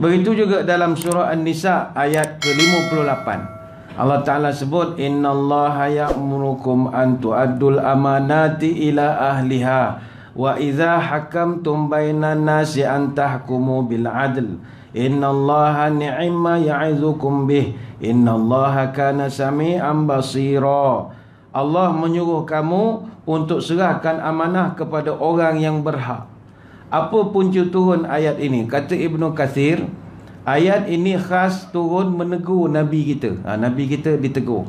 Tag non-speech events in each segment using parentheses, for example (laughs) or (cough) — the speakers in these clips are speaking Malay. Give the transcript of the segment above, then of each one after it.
Begitu juga dalam surah An-Nisa ayat ke-58. Allah Ta'ala sebut, Inna Allah ya'murukum antu'addul amanati ila ahliha. Wa iza hakamtum bainan nasi antahkumu bil'adl. Inna Allah ni'imma ya'idhukum bih. Inna Allah kana sami'an basira Allah menyuruh kamu untuk serahkan amanah kepada orang yang berhak. Apa punca turun ayat ini? Kata Ibnu Kathir, ayat ini khas turun menegur Nabi kita. Ha, Nabi kita ditegur.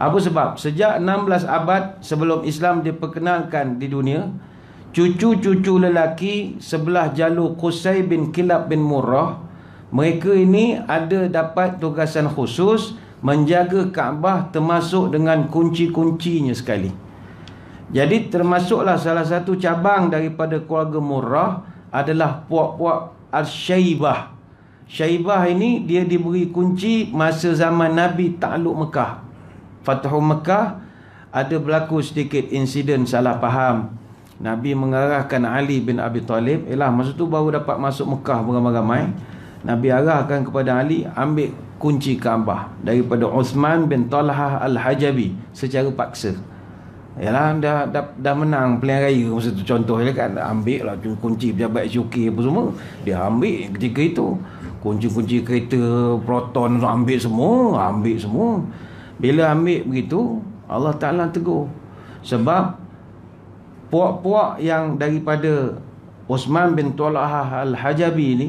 Apa sebab? Sejak 16 abad sebelum Islam diperkenalkan di dunia, cucu-cucu lelaki sebelah jalur Qusay bin Kilab bin Murrah, mereka ini ada dapat tugasan khusus menjaga Kaabah termasuk dengan kunci-kuncinya sekali. Jadi termasuklah salah satu cabang daripada keluarga Murrah adalah puak-puak Al-Syaibah. Syaibah ini dia diberi kunci masa zaman Nabi takluk Mekah. Fathu Mekah ada berlaku sedikit insiden salah faham. Nabi mengarahkan Ali bin Abi Talib. Ialah masa tu baru dapat masuk Mekah beramai-ramai. Nabi arahkan kepada Ali ambil kunci Kaabah daripada Uthman bin Talha Al-Hajabi secara paksa. Yalah dah dah, dah menang pilihan raya masa tu contohnya kan ambil lah kunci pejabat SUK apa semua dia ambil ketika itu kunci-kunci kereta proton ambil semua ambil semua bila ambil begitu Allah Ta'ala tegur sebab puak-puak yang daripada Osman bin Tualahah Al-Hajabi ni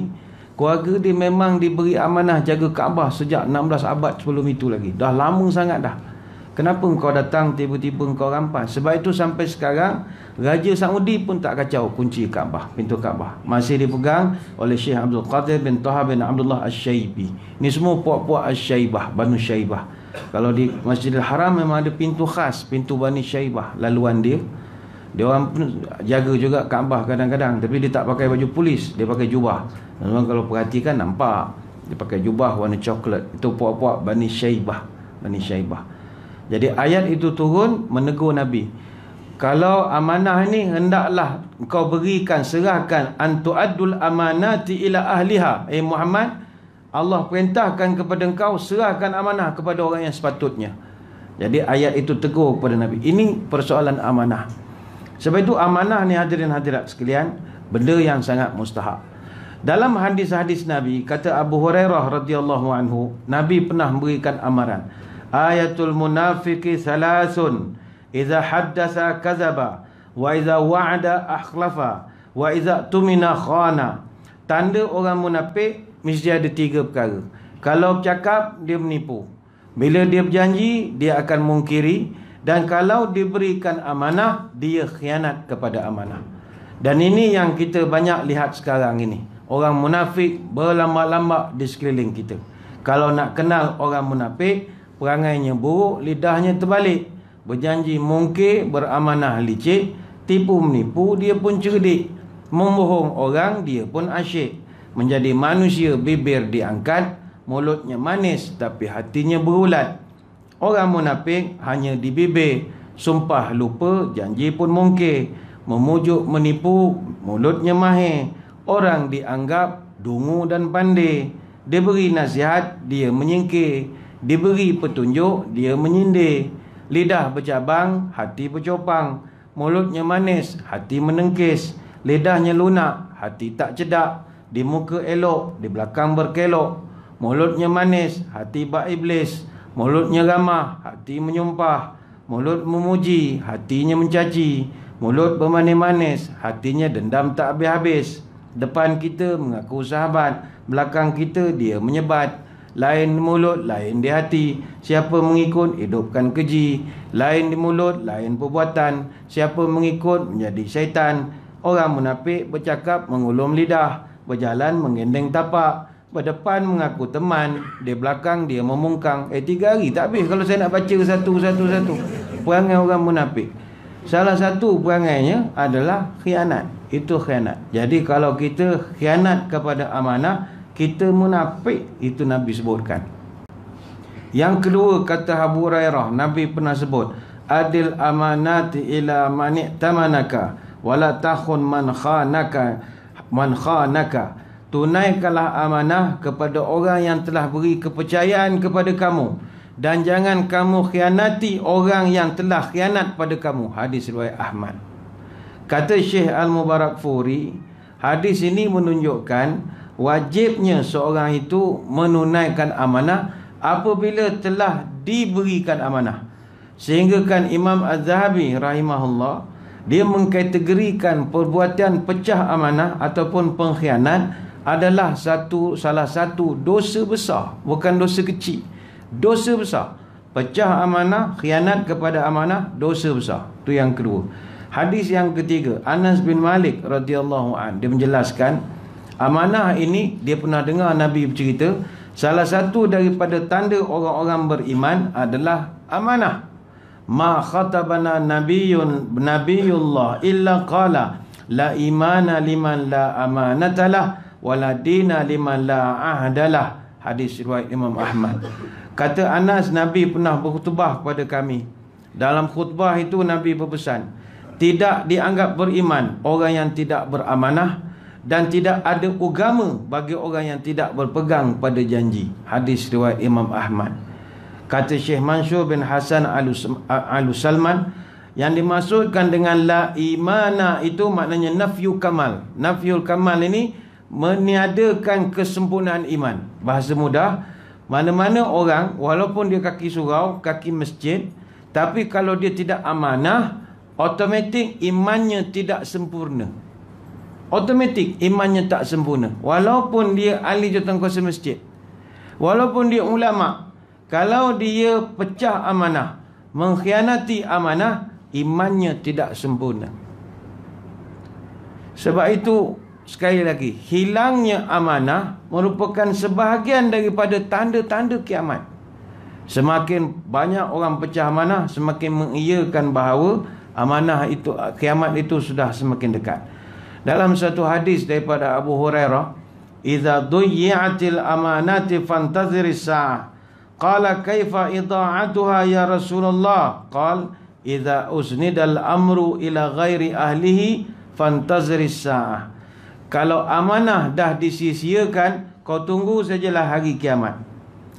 keluarga dia memang diberi amanah jaga Kaabah sejak 16 abad sebelum itu lagi dah lama sangat dah kenapa kau datang tiba-tiba kau rampas sebab itu sampai sekarang Raja Saudi pun tak kacau kunci Kaabah pintu Kaabah masih dipegang oleh Syekh Abdul Qadir bin Taha bin Abdullah Al-Syaibi ni semua puak-puak Al-Syaibah Banu Syaibah kalau di Masjidil Haram memang ada pintu khas pintu Bani Syaibah laluan dia dia orang pun jaga juga Kaabah kadang-kadang tapi dia tak pakai baju polis dia pakai jubah dan kalau perhatikan nampak dia pakai jubah warna coklat itu puak-puak Bani Syaibah Bani Syaibah jadi ayat itu turun menegur Nabi kalau amanah ini hendaklah kau berikan serahkan antu'addul amanati ila ahliha eh Muhammad Allah perintahkan kepada engkau serahkan amanah kepada orang yang sepatutnya jadi ayat itu tegur kepada Nabi ini persoalan amanah sebab itu amanah ni hadirin hadirat sekalian benda yang sangat mustahak. Dalam hadis-hadis Nabi kata Abu Hurairah radhiyallahu anhu, Nabi pernah memberikan amaran. Ayatul munafiqi salasun iza haddatha kazaba wa idza wa'ada akhlafa wa idza tumina khana. Tanda orang munafik mesti ada tiga perkara. Kalau bercakap dia menipu. Bila dia berjanji dia akan mungkiri dan kalau diberikan amanah Dia khianat kepada amanah Dan ini yang kita banyak lihat sekarang ini Orang munafik berlambak-lambak di sekeliling kita Kalau nak kenal orang munafik Perangainya buruk, lidahnya terbalik Berjanji mungkir, beramanah licik Tipu menipu, dia pun cerdik Membohong orang, dia pun asyik Menjadi manusia bibir diangkat Mulutnya manis tapi hatinya berulat Orang munafik hanya dibibir, sumpah lupa, janji pun mungkir. Memujuk menipu, mulutnya mahir. Orang dianggap dungu dan pandai. Diberi nasihat, dia menyingkir. Diberi petunjuk, dia menyindir. Lidah bercabang, hati bercopang. Mulutnya manis, hati menengkis. Lidahnya lunak, hati tak cedak. Di muka elok, di belakang berkelok. Mulutnya manis, hati bak iblis. Mulutnya ramah, hati menyumpah. Mulut memuji, hatinya mencaci. Mulut bermanis-manis, hatinya dendam tak habis-habis. Depan kita mengaku sahabat, belakang kita dia menyebat. Lain di mulut, lain di hati. Siapa mengikut, hidupkan keji. Lain di mulut, lain perbuatan. Siapa mengikut, menjadi syaitan. Orang munafik bercakap mengulum lidah. Berjalan menggendeng tapak. Berdepan mengaku teman Di belakang dia memungkang Eh tiga hari tak habis kalau saya nak baca satu-satu-satu Perangai orang munafik Salah satu perangainya adalah khianat Itu khianat Jadi kalau kita khianat kepada amanah Kita munafik Itu Nabi sebutkan Yang kedua kata Abu Rairah Nabi pernah sebut Adil amanati ila mani'tamanaka Walatakhun man khanaka Man khanaka Tunaikanlah amanah kepada orang yang telah beri kepercayaan kepada kamu. Dan jangan kamu khianati orang yang telah khianat pada kamu. Hadis riwayat Ahmad. Kata Syekh Al-Mubarak Furi, hadis ini menunjukkan wajibnya seorang itu menunaikan amanah apabila telah diberikan amanah. Sehinggakan Imam Az-Zahabi rahimahullah, dia mengkategorikan perbuatan pecah amanah ataupun pengkhianat adalah satu salah satu dosa besar bukan dosa kecil dosa besar pecah amanah khianat kepada amanah dosa besar tu yang kedua hadis yang ketiga Anas bin Malik radhiyallahu an dia menjelaskan amanah ini dia pernah dengar Nabi bercerita salah satu daripada tanda orang-orang beriman adalah amanah ma khatabana nabiyun nabiyullah illa qala la imana liman la amanatalah waladina liman la ahdalah hadis riwayat Imam Ahmad kata Anas Nabi pernah berkhutbah kepada kami dalam khutbah itu Nabi berpesan tidak dianggap beriman orang yang tidak beramanah dan tidak ada agama bagi orang yang tidak berpegang pada janji hadis riwayat Imam Ahmad kata Syekh Mansur bin Hasan al-Salman yang dimaksudkan dengan la imana itu maknanya nafyu kamal nafyul kamal ini meniadakan kesempurnaan iman. Bahasa mudah, mana-mana orang walaupun dia kaki surau, kaki masjid, tapi kalau dia tidak amanah, automatik imannya tidak sempurna. Automatik imannya tak sempurna. Walaupun dia ahli jutang kuasa masjid. Walaupun dia ulama. Kalau dia pecah amanah. Mengkhianati amanah. Imannya tidak sempurna. Sebab itu Sekali lagi, hilangnya amanah merupakan sebahagian daripada tanda-tanda kiamat. Semakin banyak orang pecah amanah, semakin mengiyakan bahawa amanah itu kiamat itu sudah semakin dekat. Dalam satu hadis daripada Abu Hurairah, "Idza duyyatil amanati fantazirus saah." Qala, "Kaifa idha'atuha ya Rasulullah?" Qal, "Idza usnidal amru ila ghairi ahlihi fantazirus saah." Kalau amanah dah disisiakan, kau tunggu sajalah hari kiamat.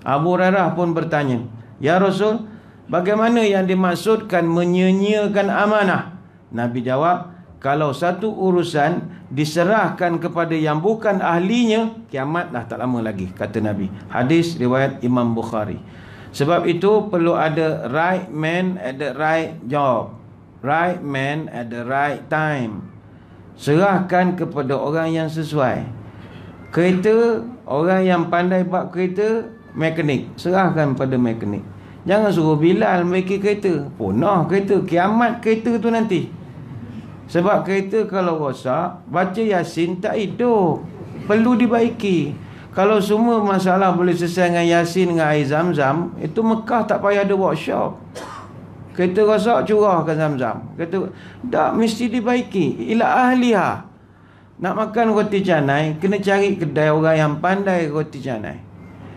Abu Rarah pun bertanya, Ya Rasul, bagaimana yang dimaksudkan menyenyiakan amanah? Nabi jawab, kalau satu urusan diserahkan kepada yang bukan ahlinya, kiamat dah tak lama lagi, kata Nabi. Hadis riwayat Imam Bukhari. Sebab itu perlu ada right man at the right job. Right man at the right time. Serahkan kepada orang yang sesuai Kereta Orang yang pandai bab kereta Mekanik Serahkan pada mekanik Jangan suruh Bilal memiliki kereta Punah kereta Kiamat kereta tu nanti Sebab kereta kalau rosak Baca Yasin tak hidup Perlu dibaiki Kalau semua masalah boleh selesai dengan Yasin Dengan air zam-zam Itu Mekah tak payah ada workshop Kereta rosak curahkan zam-zam. Kereta tak mesti dibaiki. Ila ahliha. Nak makan roti canai kena cari kedai orang yang pandai roti canai.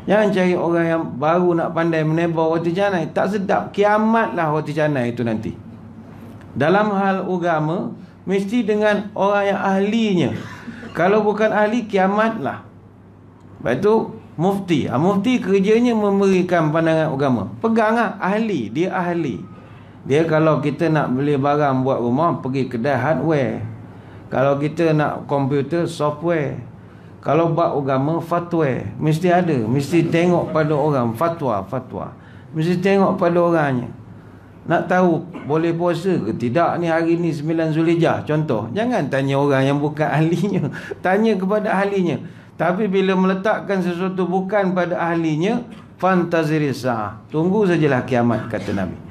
Jangan cari orang yang baru nak pandai menebar roti canai. Tak sedap. Kiamatlah roti canai itu nanti. Dalam hal agama, mesti dengan orang yang ahlinya. Kalau bukan ahli, kiamatlah. Lepas itu, mufti. Ah, mufti kerjanya memberikan pandangan agama. Peganglah ahli. Dia ahli. Dia ahli. Dia kalau kita nak beli barang buat rumah Pergi kedai hardware Kalau kita nak komputer software Kalau buat agama fatwa Mesti ada Mesti tengok pada orang Fatwa fatwa Mesti tengok pada orangnya Nak tahu boleh puasa ke tidak ni hari ni 9 Zulijah contoh Jangan tanya orang yang bukan (laughs) ahlinya Tanya kepada ahlinya Tapi bila meletakkan sesuatu bukan pada ahlinya Fantazirisah Tunggu sajalah kiamat kata Nabi